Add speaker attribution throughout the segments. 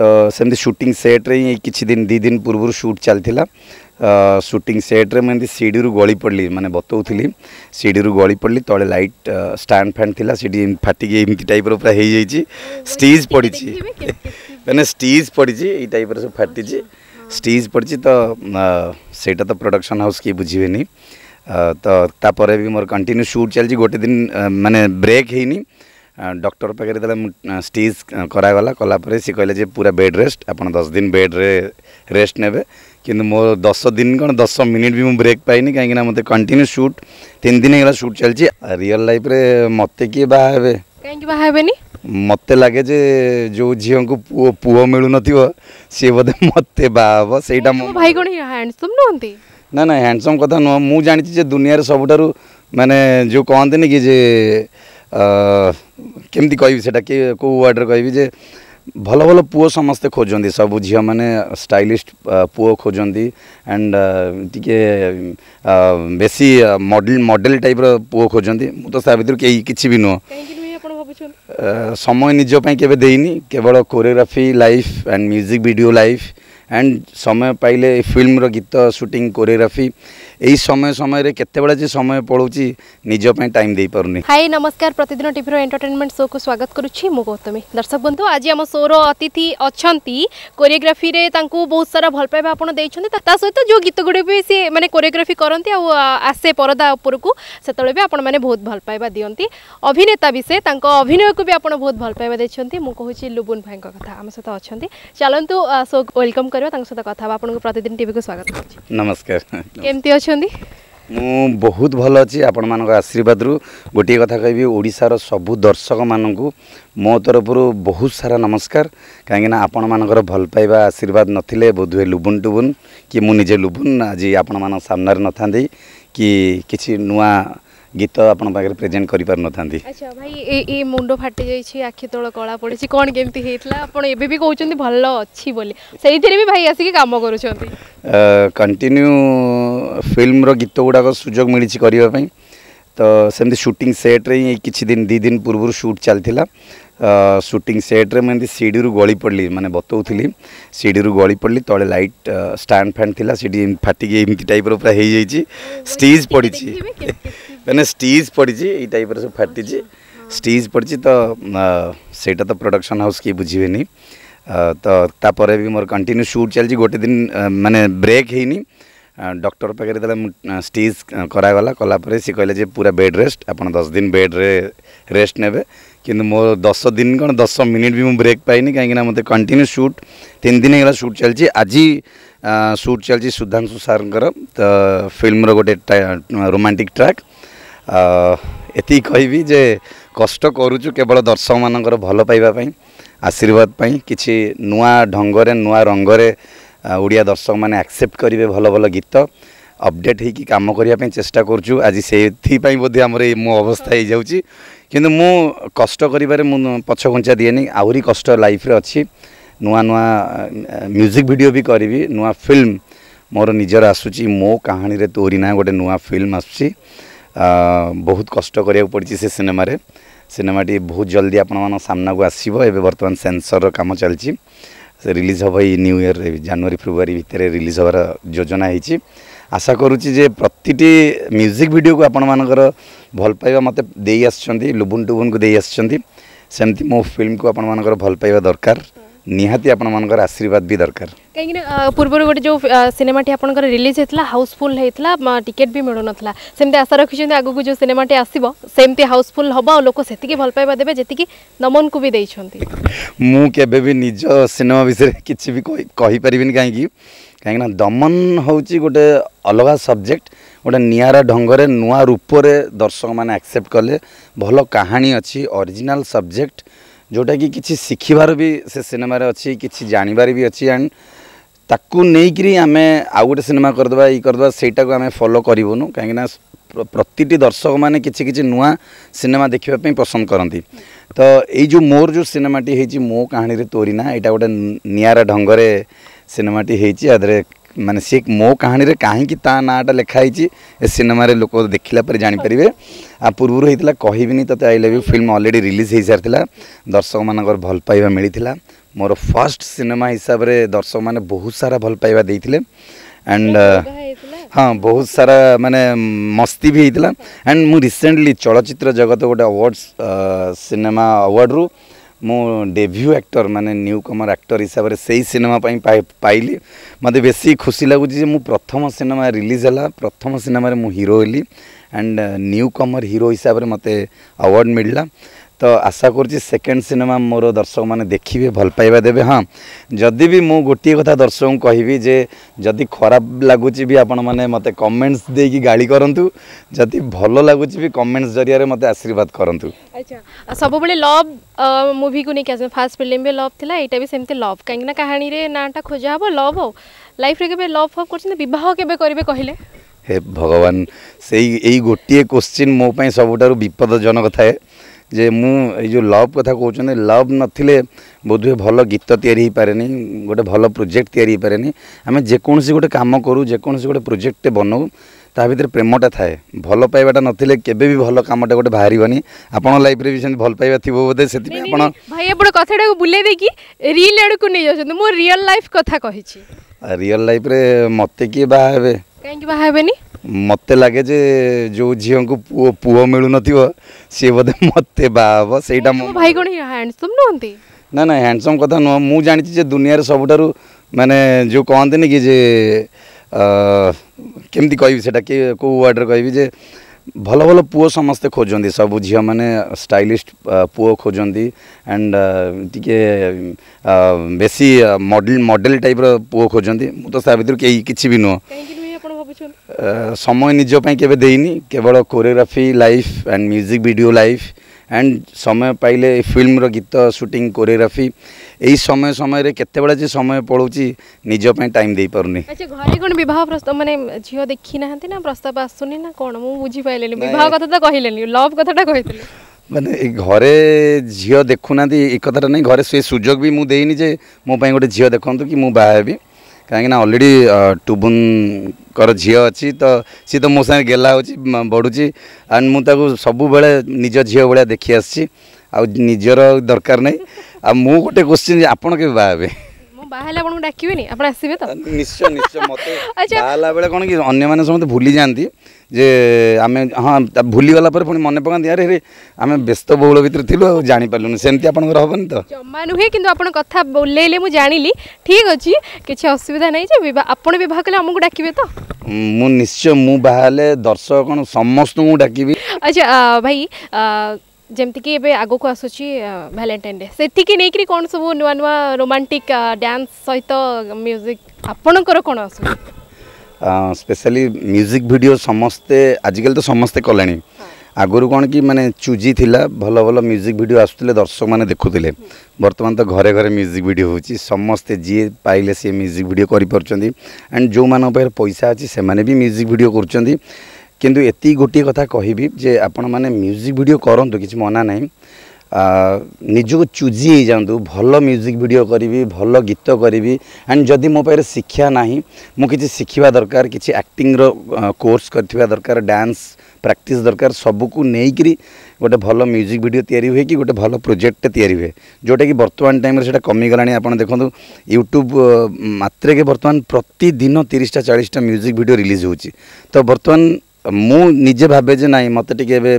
Speaker 1: ତ ସେମିତି ସୁଟିଂ ସେଟ୍ରେ ହିଁ କିଛି ଦିନ ଦୁଇ ଦିନ ପୂର୍ବରୁ ସୁଟ୍ ଚାଲିଥିଲା ସୁଟିଂ ସେଟ୍ରେ ମୁଁ ଏମିତି ସିଡ଼ିରୁ ଗଳି ପଡ଼ିଲି ମାନେ ବତାଉଥିଲି ସିଡ଼ିରୁ ଗଳି ପଡ଼ିଲି ତଳେ ଲାଇଟ୍ ଷ୍ଟାଣ୍ଡ ଫ୍ୟାନ୍ ଥିଲା ସେଠି ଫାଟିକି ଏମିତି ଟାଇପ୍ର ପୁରା ହେଇଯାଇଛି ଷ୍ଟିଜ୍ ପଡ଼ିଛି ମାନେ ଷ୍ଟିଜ୍ ପଡ଼ିଛି ଏଇ ଟାଇପ୍ର ସବୁ ଫାଟିଛି ଷ୍ଟିଜ୍ ପଡ଼ିଛି ତ ସେଇଟା ତ ପ୍ରଡ଼କ୍ସନ୍ ହାଉସ୍ କିଏ ବୁଝିବେନି ତ ତାପରେ ବି ମୋର କଣ୍ଟିନ୍ୟୁ ସୁଟ୍ ଚାଲିଛି ଗୋଟେ ଦିନ ମାନେ ବ୍ରେକ୍ ହେଇନି ডক্টর পাখে যেতে স্টিচ করাগলা কলাপরে সি কে যে পুরা বেড রেস্ট আপনার দশ দিন বেড্রে রেস্ট নেবে কিন্তু মো দশ দিন কোণ দশ মিনিট বি ব্রেক পাইনি কিনা মতো কন্টিনিউ সুট তিন দিন হয়ে সুট চলছে রিয়েল লাইফরে মতো কি বাহা হবে
Speaker 2: କାହିଁକି ବାହା ହେବେନି
Speaker 1: ମୋତେ ଲାଗେ ଯେ ଯେଉଁ ଝିଅଙ୍କୁ ପୁଅ ପୁଅ ମିଳୁନଥିବ ସିଏ ବୋଧେ ମୋତେ ବାହା ହେବ ସେଇଟା ମୋ
Speaker 2: ଭାଇ କ'ଣ ହ୍ୟାଣ୍ଡସମ୍ ନୁହନ୍ତି
Speaker 1: ନା ନା ହ୍ୟାଣ୍ଡସମ୍ କଥା ନୁହଁ ମୁଁ ଜାଣିଛି ଯେ ଦୁନିଆରେ ସବୁଠାରୁ ମାନେ ଯେଉଁ କହନ୍ତିନି କି ଯେ କେମିତି କହିବି ସେଇଟା କି କେଉଁ ୱାର୍ଡ଼ରେ କହିବି ଯେ ଭଲ ଭଲ ପୁଅ ସମସ୍ତେ ଖୋଜନ୍ତି ସବୁ ଝିଅମାନେ ଷ୍ଟାଇଲିଷ୍ଟ ପୁଅ ଖୋଜନ୍ତି ଆଣ୍ଡ ଟିକେ ବେଶୀ ମଡ଼େଲ ମଡ଼େଲ ଟାଇପ୍ର ପୁଅ ଖୋଜନ୍ତି ମୁଁ ତ ତା ଭିତରୁ କେହି କିଛି ବି ନୁହଁ ସମୟ ନିଜ ପାଇଁ କେବେ ଦେଇନି କେବଳ choreography life and music video life and ସମୟ ପାଇଲେ ଫିଲ୍ମର ଗୀତ ସୁଟିଂ କୋରିଓଗ୍ରାଫି ଏହି ସମୟ ସମୟରେ କେତେବେଳେ ଯେ ସମୟ ପଳାଉଛି ନିଜ ପାଇଁ ଟାଇମ୍ ଦେଇପାରୁନି
Speaker 2: ହାଇ ନମସ୍କାର ପ୍ରତିଦିନ ଟିଭିର ଏଣ୍ଟରଟେନମେଣ୍ଟ ଶୋକୁ ସ୍ୱାଗତ କରୁଛି ମୁଁ ଗୌତମୀ ଦର୍ଶକ ବନ୍ଧୁ ଆଜି ଆମ ସୋର ଅତିଥି ଅଛନ୍ତି କୋରିଓଗ୍ରାଫିରେ ତାଙ୍କୁ ବହୁତ ସାରା ଭଲ ପାଇବା ଆପଣ ଦେଇଛନ୍ତି ତା ସହିତ ଯେଉଁ ଗୀତ ଗୁଡ଼ିକ ବି ସେ ମାନେ କୋରିଓଗ୍ରାଫି କରନ୍ତି ଆଉ ଆସେ ପରଦା ଉପରକୁ ସେତେବେଳେ ବି ଆପଣମାନେ ବହୁତ ଭଲ ପାଇବା ଦିଅନ୍ତି ଅଭିନେତା ବି ସେ ତାଙ୍କ ଅଭିନୟକୁ ବି ଆପଣ ବହୁତ ଭଲ ପାଇବା ଦେଇଛନ୍ତି ମୁଁ କହୁଛି ଲୁବୁନ ଭାଇଙ୍କ କଥା ଆମ ସହିତ ଅଛନ୍ତି ଚାଲନ୍ତୁ ଶୋ ୱେଲକମ୍ କରି পারিবা তাঙ্ক সহ কথা হবা আপনার প্রতিদিন টিভি কু স্বাগত করছি
Speaker 1: নমস্কার ମୁଁ ବହୁତ ଭଲ ଅଛି ଆପଣମାନଙ୍କ ଆଶୀର୍ବାଦରୁ ଗୋଟିଏ କଥା କହିବି ଓଡ଼ିଶାର ସବୁ ଦର୍ଶକମାନଙ୍କୁ ମୋ ତରଫରୁ ବହୁତ ସାରା ନମସ୍କାର କାହିଁକିନା ଆପଣମାନଙ୍କର ଭଲ ପାଇବା ଆଶୀର୍ବାଦ ନଥିଲେ ବୋଧହୁଏ ଲୁବୁନ୍ ଟୁବୁନ୍ କି ମୁଁ ନିଜେ ଲୁବୁନ୍ ଆଜି ଆପଣମାନଙ୍କ ସାମ୍ନାରେ ନଥାନ୍ତି କି କିଛି ନୂଆ গীত আপনার পাখে প্রেজেন্ট করে পার না
Speaker 2: আচ্ছা ভাই এ মুন্ড ফাটি যাই আখি তোল কলা পড়েছে কোণ কেমতি হয়েছিল আপনার এবে বি কৌন ভাল অছি বলে ভাই আসিকি কাম করছেন
Speaker 1: কন্টিনিউ ফিল্ম গীত গুড়া সুযোগ মিছে করা তো সেমি সুটিং সেট্রে হি কিছু দিন দুই দিন পূর্ব সুট চাল সুটিং সেট্রে এমনি সিডি গলি পড়লি মানে ମାନେ সিডি গলি পড়লি তলে লাইট ଲାଇଟ୍ ফ্যান্ড লা ଥିଲା ফাটিকি ଫାଟିକି টাইপর পুরা হয়ে যাই স্টিজ ପଡ଼ିଛି କାହିଁକିନା ଷ୍ଟିଜ୍ ପଡ଼ିଛି ଏଇ ଟାଇପ୍ର ସବୁ ଫାଟିଛି ଷ୍ଟିଜ୍ ପଡ଼ିଛି ତ ସେଇଟା ତ ପ୍ରଡ଼କ୍ସନ୍ ହାଉସ୍ କିଏ ବୁଝିବେନି ତ ତାପରେ ବି ମୋର କଣ୍ଟିନ୍ୟୁ ସୁଟ୍ ଚାଲିଛି ଗୋଟେ ଦିନ ମାନେ ବ୍ରେକ୍ ହେଇନି ଡକ୍ଟର ପାଖରେ ଯେତେବେଳେ ମୁଁ ଷ୍ଟିଜ୍ କରାଗଲା କଲାପରେ ସେ କହିଲେ ଯେ ପୁରା ବେଡ଼୍ ରେଷ୍ଟ ଆପଣ ଦଶ ଦିନ ବେଡ଼୍ରେ ରେଷ୍ଟ ନେବେ କିନ୍ତୁ ମୋ ଦଶ ଦିନ କ'ଣ ଦଶ ମିନିଟ୍ ବି ମୁଁ ବ୍ରେକ୍ ପାଇନି କାହିଁକିନା ମୋତେ କଣ୍ଟିନ୍ୟୁ ସୁଟ୍ ତିନି ଦିନ ହେଇଗଲା ସୁଟ୍ ଚାଲିଛି ଆଜି ସୁଟ୍ ଚାଲିଛି ସୁଧାଂଶୁ ସାର୍ଙ୍କର ତ ଫିଲ୍ମର ଗୋଟେ ରୋମାଣ୍ଟିକ୍ ଟ୍ରାକ୍ ଏତିକି କହିବି ଯେ କଷ୍ଟ କରୁଛୁ କେବଳ ଦର୍ଶକମାନଙ୍କର ଭଲ ପାଇବା ପାଇଁ ଆଶୀର୍ବାଦ ପାଇଁ କିଛି ନୂଆ ଢଙ୍ଗରେ ନୂଆ ରଙ୍ଗରେ ଓଡ଼ିଆ ଦର୍ଶକମାନେ ଆକ୍ସେପ୍ଟ କରିବେ ଭଲ ଭଲ ଗୀତ ଅପଡ଼େଟ୍ ହେଇକି କାମ କରିବା ପାଇଁ ଚେଷ୍ଟା କରୁଛୁ ଆଜି ସେଥିପାଇଁ ବୋଧେ ଆମର ଏଇ ମୋ ଅବସ୍ଥା ହେଇଯାଉଛି କିନ୍ତୁ ମୁଁ କଷ୍ଟ କରିବାରେ ମୁଁ ପଛଘୁଞ୍ଚା ଦିଏନି ଆହୁରି କଷ୍ଟ ଲାଇଫ୍ରେ ଅଛି ନୂଆ ନୂଆ ମ୍ୟୁଜିକ୍ ଭିଡ଼ିଓ ବି କରିବି ନୂଆ ଫିଲ୍ମ ମୋର ନିଜର ଆସୁଛି ମୋ କାହାଣୀରେ ତୋରି ନା ଗୋଟେ ନୂଆ ଫିଲ୍ମ ଆସୁଛି ବହୁତ କଷ୍ଟ କରିବାକୁ ପଡ଼ିଛି ସେ ସିନେମାରେ ସିନେମାଟି ବହୁତ ଜଲ୍ଦି ଆପଣମାନଙ୍କ ସାମ୍ନାକୁ ଆସିବ ଏବେ ବର୍ତ୍ତମାନ ସେନ୍ସରର କାମ ଚାଲିଛି ସେ ରିଲିଜ୍ ହେବ ଏଇ ନ୍ୟୁ ଇୟର୍ ଜାନୁଆରୀ ଫେବୃଆରୀ ଭିତରେ ରିଲିଜ୍ ହେବାର ଯୋଜନା ହେଇଛି ଆଶା କରୁଛି ଯେ ପ୍ରତିଟି ମ୍ୟୁଜିକ୍ ଭିଡ଼ିଓକୁ ଆପଣମାନଙ୍କର ଭଲ ପାଇବା ମୋତେ ଦେଇ ଆସିଛନ୍ତି ଲୁବୁନ୍ ଟୁବୁନ୍କୁ ଦେଇ ଆସିଛନ୍ତି ସେମିତି ମୋ ଫିଲ୍ମକୁ ଆପଣମାନଙ୍କର ଭଲ ପାଇବା ଦରକାର ନିହାତି ଆପଣମାନଙ୍କର ଆଶୀର୍ବାଦ ବି ଦରକାର
Speaker 2: କାହିଁକିନା ପୂର୍ବରୁ ଗୋଟେ ଯେଉଁ ସିନେମାଟି ଆପଣଙ୍କର ରିଲିଜ୍ ହେଇଥିଲା ହାଉସଫୁଲ୍ ହେଇଥିଲା ଟିକେଟ୍ ବି ମିଳୁନଥିଲା ସେମିତି ଆଶା ରଖିଛନ୍ତି ଆଗକୁ ଯେଉଁ ସିନେମାଟି ଆସିବ ସେମିତି ହାଉସଫୁଲ୍ ହେବ ଆଉ ଲୋକ ସେତିକି ଭଲ ପାଇବା ଦେବେ ଯେତିକି ନମନକୁ ବି ଦେଇଛନ୍ତି
Speaker 1: ମୁଁ କେବେ ବି ନିଜ ସିନେମା ବିଷୟରେ କିଛି ବି କହିପାରିବିନି କାହିଁକି କାହିଁକିନା ଦମନ ହେଉଛି ଗୋଟେ ଅଲଗା ସବଜେକ୍ଟ ଗୋଟେ ନିଆରା ଢଙ୍ଗରେ ନୂଆ ରୂପରେ ଦର୍ଶକମାନେ ଆକ୍ସେପ୍ଟ କଲେ ଭଲ କାହାଣୀ ଅଛି ଅରିଜିନାଲ୍ ସବଜେକ୍ଟ ଯେଉଁଟାକି କିଛି ଶିଖିବାର ବି ସେ ସିନେମାରେ ଅଛି କିଛି ଜାଣିବାର ବି ଅଛି ଆଣ୍ଡ ତାକୁ ନେଇକିରି ଆମେ ଆଉ ଗୋଟେ ସିନେମା କରିଦେବା ଇଏ କରିଦେବା ସେଇଟାକୁ ଆମେ ଫଲୋ କରିବୁନୁ କାହିଁକିନା ପ୍ରତିଟି ଦର୍ଶକମାନେ କିଛି କିଛି ନୂଆ ସିନେମା ଦେଖିବା ପାଇଁ ପସନ୍ଦ କରନ୍ତି ତ ଏଇ ଯେଉଁ ମୋର ଯେଉଁ ସିନେମାଟି ହେଇଛି ମୋ କାହାଣୀରେ ତୋରିନା ଏଇଟା ଗୋଟେ ନିଆରା ଢଙ୍ଗରେ ସିନେମାଟି ହେଇଛି ଆ ଦେହରେ ମାନେ ସିଏ ମୋ କାହାଣୀରେ କାହିଁକି ତା ନାଁଟା ଲେଖା ହେଇଛି ଏ ସିନେମାରେ ଲୋକ ଦେଖିଲା ପରେ ଜାଣିପାରିବେ ଆଉ ପୂର୍ବରୁ ହେଇଥିଲା କହିବିନି ତତେ I love you film already release ହେଇସାରିଥିଲା ଦର୍ଶକମାନଙ୍କର ଭଲ ପାଇବା ମିଳିଥିଲା ମୋର ଫାର୍ଷ୍ଟ ସିନେମା ହିସାବରେ ଦର୍ଶକମାନେ ବହୁତ ସାରା ଭଲ ପାଇବା ଦେଇଥିଲେ ଆଣ୍ଡ ହଁ ବହୁତ ସାରା ମାନେ ମସ୍ତି ବି ହେଇଥିଲା ଆଣ୍ଡ ମୁଁ ରିସେଣ୍ଟଲି ଚଳଚ୍ଚିତ୍ର ଜଗତ ଗୋଟେ ଆୱାର୍ଡ଼ସ୍ ସିନେମା ଆୱାର୍ଡ଼ରୁ ମୁଁ ଡେଭ୍ୟୁ ଆକ୍ଟର ମାନେ ନ୍ୟୁ କମର ଆକ୍ଟର ହିସାବରେ ସେଇ ସିନେମା ପାଇଁ ପାଇଲି ମୋତେ ବେଶୀ ଖୁସି ଲାଗୁଛି ଯେ ମୁଁ ପ୍ରଥମ ସିନେମା ରିଲିଜ୍ ହେଲା ପ୍ରଥମ ସିନେମାରେ ମୁଁ ହିରୋ ହେଲି ଆଣ୍ଡ ନ୍ୟୁ କମର ହିରୋ ହିସାବରେ ମୋତେ ଆୱାର୍ଡ଼ ମିଳିଲା তো আশা করছি সেকেন্ড সিনেমা ମୋର ଦର୍ଶକମାନେ ଦେଖିବେ ଭଲ ପାଇବା ଦେବେ ହଁ ଯଦି ବି ମୁଁ ଗୋଟିଏ କଥା ଦର୍ଶକଙ୍କୁ କହିବି ଯେ ଯଦି ଖରାପ ଲାଗୁଛି ବି ଆପଣମାନେ ମୋତେ କମେଣ୍ଟସ୍ ଦେଇକି ଗାଳି କରନ୍ତୁ ଯଦି ଭଲ ଲାଗୁଛି ବି କମେଣ୍ଟସ୍ ଜରିଆରେ ମୋତେ ଆଶୀର୍ବାଦ କରନ୍ତୁ
Speaker 2: ସବୁବେଳେ ଲଭ୍ ମୁଭିକୁ ନେଇକି ଆସନ୍ତି ଫାର୍ଷ୍ଟ ଫିଲ୍ମରେ ଲଭ୍ ଥିଲା ଏଇଟା ବି ସେମିତି ଲଭ୍ କାହିଁକିନା କାହାଣୀରେ ନାଁଟା ଖୋଜା ହେବ ଲଭ୍ ଆଉ ଲାଇଫ୍ରେ କେବେ ଲଭ୍ ଫଭ୍ କରୁଛନ୍ତି ବିବାହ କେବେ କରିବେ କହିଲେ
Speaker 1: ହେ ଭଗବାନ ସେଇ ଏଇ ଗୋଟିଏ କୋଶ୍ଚିନ୍ ମୋ ପାଇଁ ସବୁଠାରୁ ବିପଦଜନକ ଥାଏ ଯେ ମୁଁ ଏଇ ଯେଉଁ ଲଭ୍ କଥା କହୁଛନ୍ତି ଲଭ୍ ନଥିଲେ ବୋଧହୁଏ ଭଲ ଗୀତ ତିଆରି ହୋଇପାରେନି ଗୋଟେ ଭଲ ପ୍ରୋଜେକ୍ଟ ତିଆରି ହୋଇପାରେନି ଆମେ ଯେକୌଣସି ଗୋଟେ କାମ କରୁ ଯେକୌଣସି ଗୋଟେ ପ୍ରୋଜେକ୍ଟଟେ ବନାଉ ତା ଭିତରେ ପ୍ରେମଟା ଥାଏ ଭଲ ପାଇବାଟା ନଥିଲେ କେବେ ବି ଭଲ କାମଟା ଗୋଟେ ବାହାରିବନି ଆପଣଙ୍କ ଲାଇଫ୍ରେ ବି ସେମିତି ଭଲ ପାଇବା ଥିବ ବୋଧେ ସେଥିପାଇଁ ଆପଣ
Speaker 2: ଭାଇ ଆପଣ କଥାଟାକୁ ବୁଲେଇ ଦେଇକି ରିଲ୍ ଆଡ଼କୁ ନେଇଯାଉଛନ୍ତି ମୁଁ ରିଅଲ୍ ଲାଇଫ୍ କଥା କହିଛି
Speaker 1: ରିଅଲ୍ ଲାଇଫ୍ରେ ମୋତେ କିଏ ବାହା ହେବେ
Speaker 2: କାହିଁକି ବାହା ହେବେନି
Speaker 1: मते लाग पु मिलुन सि बोधे मते बाहिा म
Speaker 2: भाइ ह्यान्डसु नुहति
Speaker 1: न्यान्डसुम् कथा नु म जाने दुनियाँ र सब ठुलो मे कि केटा के को वार्ड कि भनौँ भन्नु पु समे सब सबै झिउने स्टाइलिस् पु खोज्ने एन्ड टिक बेसी मडल मडेल् टाइप र पु खोज्ने म त कि नुह ଭାବିଛନ୍ତି ସମୟ ନିଜ ପାଇଁ କେବେ ଦେଇନି କେବଳ choreography life and music video life and ସମୟ ପାଇଲେ ଫିଲ୍ମର ଗୀତ ସୁଟିଂ କୋରିଓଗ୍ରାଫି ଏଇ ସମୟ ସମୟରେ କେତେବେଳେ ଯେ ସମୟ ପଳାଉଛି ନିଜ ପାଇଁ ଟାଇମ୍ ଦେଇପାରୁନି
Speaker 2: ଆଚ୍ଛା ଘରେ କ'ଣ ବିବାହ ପ୍ରସ୍ତାବ ମାନେ ଝିଅ ଦେଖି ନାହାନ୍ତି ନା ପ୍ରସ୍ତାବ ଆସୁନି ନା କ'ଣ ମୁଁ ବୁଝିପାରିଲିନି ବିବାହ କଥା ତ କହିଲେନି ଲଭ୍ କଥାଟା କହିଥିଲି
Speaker 1: ମାନେ ଘରେ ଝିଅ ଦେଖୁନାହାନ୍ତି ଏ କଥାଟା ନାହିଁ ଘରେ ସେ ସୁଯୋଗ ବି ମୁଁ ଦେଇନି ଯେ ମୋ ପାଇଁ ଗୋଟେ ଝିଅ ଦେଖନ୍ତୁ କି ମୁଁ ବାହା ହେବି କାହିଁକିନା ଅଲରେଡ଼ି ଟୁବୁଙ୍କର ଝିଅ ଅଛି ତ ସିଏ ତ ମୋ ସାଙ୍ଗେ ଗେଲା ହେଉଛି ବଢ଼ୁଛି ଆଣ୍ଡ ମୁଁ ତାକୁ ସବୁବେଳେ ନିଜ ଝିଅ ଭଳିଆ ଦେଖି ଆସିଛି ଆଉ ନିଜର ଦରକାର ନାହିଁ ଆଉ ମୁଁ ଗୋଟେ କୋଶ୍ଚିନ୍ ଆପଣ କେବେ ବାହା ହେବେ
Speaker 2: ବାହାହେଲେ ଆପଣଙ୍କୁ ଡାକିବେନି ଆପଣ ଆସିବେ ତ ନିଶ୍ଚୟ ନିଶ୍ଚୟ ମୋତେ ବାହାହେଲା
Speaker 1: ବେଳେ କ'ଣ କି ଅନ୍ୟମାନେ ସମସ୍ତେ ଭୁଲି ଯାଆନ୍ତି ଯେ ଆମେ ହଁ ଭୁଲିଗଲା ପରେ ପୁଣି ମନେ ପକାନ୍ତି ଆରେ ଆରେ ଆମେ ବ୍ୟସ୍ତ ବହୁଳ ଭିତରେ ଥିଲୁ ଆଉ ଜାଣିପାରିଲୁନି ସେମିତି ଆପଣଙ୍କର ହେବନି ତ
Speaker 2: ଜମା ନୁହେଁ କିନ୍ତୁ ଆପଣ କଥା ବୋଲେଇଲେ ମୁଁ ଜାଣିଲି ଠିକ୍ ଅଛି କିଛି ଅସୁବିଧା ନାହିଁ ଯେ ଆପଣ ବିବାହ କଲେ ଆମକୁ ଡାକିବେ ତ
Speaker 1: ମୁଁ ନିଶ୍ଚୟ ମୁଁ ବାହା ହେଲେ ଦର୍ଶକ କ'ଣ ସମସ୍ତଙ୍କୁ ଡାକିବି
Speaker 2: ଆଚ୍ଛା ଭାଇ ଯେମିତିକି ଏବେ ଆଗକୁ ଆସୁଛି ଭ୍ୟାଲେଣ୍ଟାଇନ୍ ଡେ ସେଠିକି ନେଇକରି କ'ଣ ସବୁ ନୂଆ ନୂଆ ରୋମାଣ୍ଟିକ୍ ଡ୍ୟାନ୍ସ ସହିତ ମ୍ୟୁଜିକ୍ ଆପଣଙ୍କର କ'ଣ ଆସୁଛି
Speaker 1: ସ୍ପେଶାଲି ମ୍ୟୁଜିକ୍ ଭିଡ଼ିଓ ସମସ୍ତେ ଆଜିକାଲି ତ ସମସ୍ତେ କଲେଣି ଆଗରୁ କ'ଣ କି ମାନେ ଚୁଜି ଥିଲା ଭଲ ଭଲ ମ୍ୟୁଜିକ୍ ଭିଡ଼ିଓ ଆସୁଥିଲେ ଦର୍ଶକମାନେ ଦେଖୁଥିଲେ ବର୍ତ୍ତମାନ ତ ଘରେ ଘରେ ମ୍ୟୁଜିକ୍ ଭିଡ଼ିଓ ହେଉଛି ସମସ୍ତେ ଯିଏ ପାଇଲେ ସିଏ ମ୍ୟୁଜିକ୍ ଭିଡ଼ିଓ କରିପାରୁଛନ୍ତି ଆଣ୍ଡ ଯେଉଁମାନଙ୍କ ପାଖରେ ପଇସା ଅଛି ସେମାନେ ବି ମ୍ୟୁଜିକ୍ ଭିଡ଼ିଓ କରୁଛନ୍ତି କିନ୍ତୁ ଏତିକି ଗୋଟିଏ କଥା କହିବି ଯେ ଆପଣମାନେ ମ୍ୟୁଜିକ୍ ଭିଡ଼ିଓ କରନ୍ତୁ କିଛି ମନା ନାହିଁ ନିଜକୁ ଚୁଜି ହେଇଯାଆନ୍ତୁ ଭଲ ମ୍ୟୁଜିକ୍ ଭିଡ଼ିଓ କରିବି ଭଲ ଗୀତ କରିବି ଆଣ୍ଡ ଯଦି ମୋ ପାଖରେ ଶିକ୍ଷା ନାହିଁ ମୁଁ କିଛି ଶିଖିବା ଦରକାର କିଛି ଆକ୍ଟିଂର କୋର୍ସ କରିଥିବା ଦରକାର ଡ୍ୟାନ୍ସ ପ୍ରାକ୍ଟିସ୍ ଦରକାର ସବୁକୁ ନେଇକରି ଗୋଟେ ଭଲ ମ୍ୟୁଜିକ୍ ଭିଡ଼ିଓ ତିଆରି ହୁଏ କି ଗୋଟେ ଭଲ ପ୍ରୋଜେକ୍ଟଟେ ତିଆରି ହୁଏ ଯେଉଁଟାକି ବର୍ତ୍ତମାନ ଟାଇମ୍ରେ ସେଇଟା କମିଗଲାଣି ଆପଣ ଦେଖନ୍ତୁ ୟୁଟ୍ୟୁବ୍ ମାତ୍ରେକେ ବର୍ତ୍ତମାନ ପ୍ରତିଦିନ ତିରିଶଟା ଚାଳିଶଟା ମ୍ୟୁଜିକ୍ ଭିଡ଼ିଓ ରିଲିଜ୍ ହେଉଛି ତ ବର୍ତ୍ତମାନ ମୁଁ ନିଜେ ଭାବେ ଯେ ନାହିଁ ମୋତେ ଟିକେ ଏବେ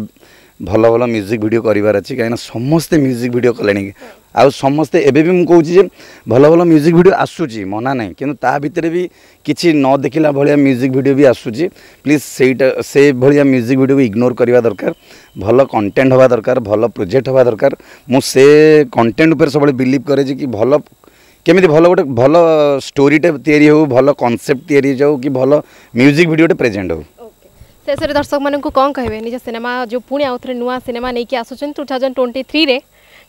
Speaker 1: ଭଲ ଭଲ ମ୍ୟୁଜିକ୍ ଭିଡ଼ିଓ କରିବାର ଅଛି କାହିଁକିନା ସମସ୍ତେ ମ୍ୟୁଜିକ୍ ଭିଡ଼ିଓ କଲେଣି ଆଉ ସମସ୍ତେ ଏବେ ବି ମୁଁ କହୁଛି ଯେ ଭଲ ଭଲ ମ୍ୟୁଜିକ୍ ଭିଡ଼ିଓ ଆସୁଛି ମନା ନାହିଁ କିନ୍ତୁ ତା ଭିତରେ ବି କିଛି ନ ଦେଖିଲା ଭଳିଆ ମ୍ୟୁଜିକ୍ ଭିଡ଼ିଓ ବି ଆସୁଛି ପ୍ଲିଜ୍ ସେଇଟା ସେ ଭଳିଆ ମ୍ୟୁଜିକ୍ ଭିଡ଼ିଓକୁ ଇଗ୍ନୋର କରିବା ଦରକାର ଭଲ କଣ୍ଟେଣ୍ଟ ହେବା ଦରକାର ଭଲ ପ୍ରୋଜେକ୍ଟ ହେବା ଦରକାର ମୁଁ ସେ କଣ୍ଟେଣ୍ଟ ଉପରେ ସବୁବେଳେ ବିଲିଭ୍ କରେ ଯେ କି ଭଲ କେମିତି ଭଲ ଗୋଟେ ଭଲ ଷ୍ଟୋରିଟେ ତିଆରି ହେଉ ଭଲ କନସେପ୍ଟ ତିଆରି ହେଉ କି ଭଲ ମ୍ୟୁଜିକ୍ ଭିଡ଼ିଓଟେ ପ୍ରେଜେଣ୍ଟ ହେଉ
Speaker 2: તે સર દર્શક મન કો કો કહીબે નિજ સિનેમા જો પુણી આઉતરે નુવા સિનેમા લેકી આસુછન 2023 રે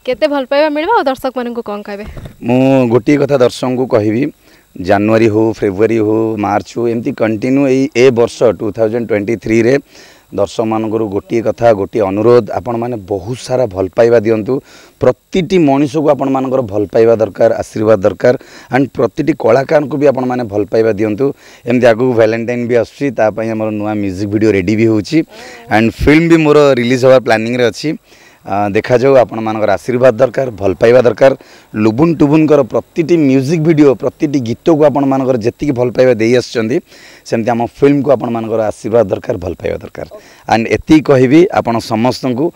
Speaker 2: કેતે ભલપાયા મિલવા દર્શક મન કો કો કહીબે
Speaker 1: મો ગોટી કથા દર્શક કો કહીવી જાન્યુઆરી હો ફેબ્રુઆરી હો માર્ચ હો એમતી કન્ટિન્યુ એ એ વર્ષ 2023 રે ଦର୍ଶକମାନଙ୍କରୁ ଗୋଟିଏ କଥା ଗୋଟିଏ ଅନୁରୋଧ ଆପଣମାନେ ବହୁତ ସାରା ଭଲ ପାଇବା ଦିଅନ୍ତୁ ପ୍ରତିଟି ମଣିଷକୁ ଆପଣମାନଙ୍କର ଭଲ ପାଇବା ଦରକାର ଆଶୀର୍ବାଦ ଦରକାର ଆଣ୍ଡ ପ୍ରତିଟି କଳାକାରଙ୍କୁ ବି ଆପଣମାନେ ଭଲ ପାଇବା ଦିଅନ୍ତୁ ଏମିତି ଆଗକୁ ଭ୍ୟାଲେଣ୍ଟାଇନ୍ ବି ଆସୁଛି ତା ପାଇଁ ଆମର ନୂଆ ମ୍ୟୁଜିକ୍ ଭିଡ଼ିଓ ରେଡ଼ି ବି ହେଉଛି ଆଣ୍ଡ ଫିଲ୍ମ ବି ମୋର ରିଲିଜ୍ ହେବା ପ୍ଲାନିଂରେ ଅଛି ଦେଖାଯାଉ ଆପଣମାନଙ୍କର ଆଶୀର୍ବାଦ ଦରକାର ଭଲ ପାଇବା ଦରକାର ଲୁବୁନ୍ ଟୁବୁନ୍ଙ୍କର ପ୍ରତିଟି ମ୍ୟୁଜିକ୍ ଭିଡ଼ିଓ ପ୍ରତିଟି ଗୀତକୁ ଆପଣମାନଙ୍କର ଯେତିକି ଭଲ ପାଇବା ଦେଇ ଆସିଛନ୍ତି ସେମିତି ଆମ ଫିଲ୍ମକୁ ଆପଣମାନଙ୍କର ଆଶୀର୍ବାଦ ଦରକାର ଭଲ ପାଇବା ଦରକାର ଆଣ୍ଡ ଏତିକି କହିବି ଆପଣ ସମସ୍ତଙ୍କୁ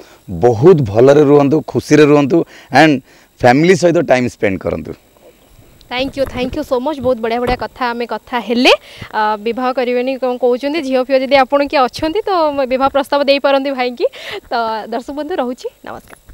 Speaker 1: ବହୁତ ଭଲରେ ରୁହନ୍ତୁ ଖୁସିରେ ରୁହନ୍ତୁ ଆଣ୍ଡ ଫ୍ୟାମିଲି ସହିତ ଟାଇମ୍ ସ୍ପେଣ୍ଡ କରନ୍ତୁ
Speaker 2: thank you thank you so much बहुत बढ़िया बढ़िया कथा आम कथा बहुत करेंगे कौन झील पीओ जी आप अच्छा तो बहुत प्रस्ताव दे पारती भाई की तो दर्शक बंधु रोचे नमस्कार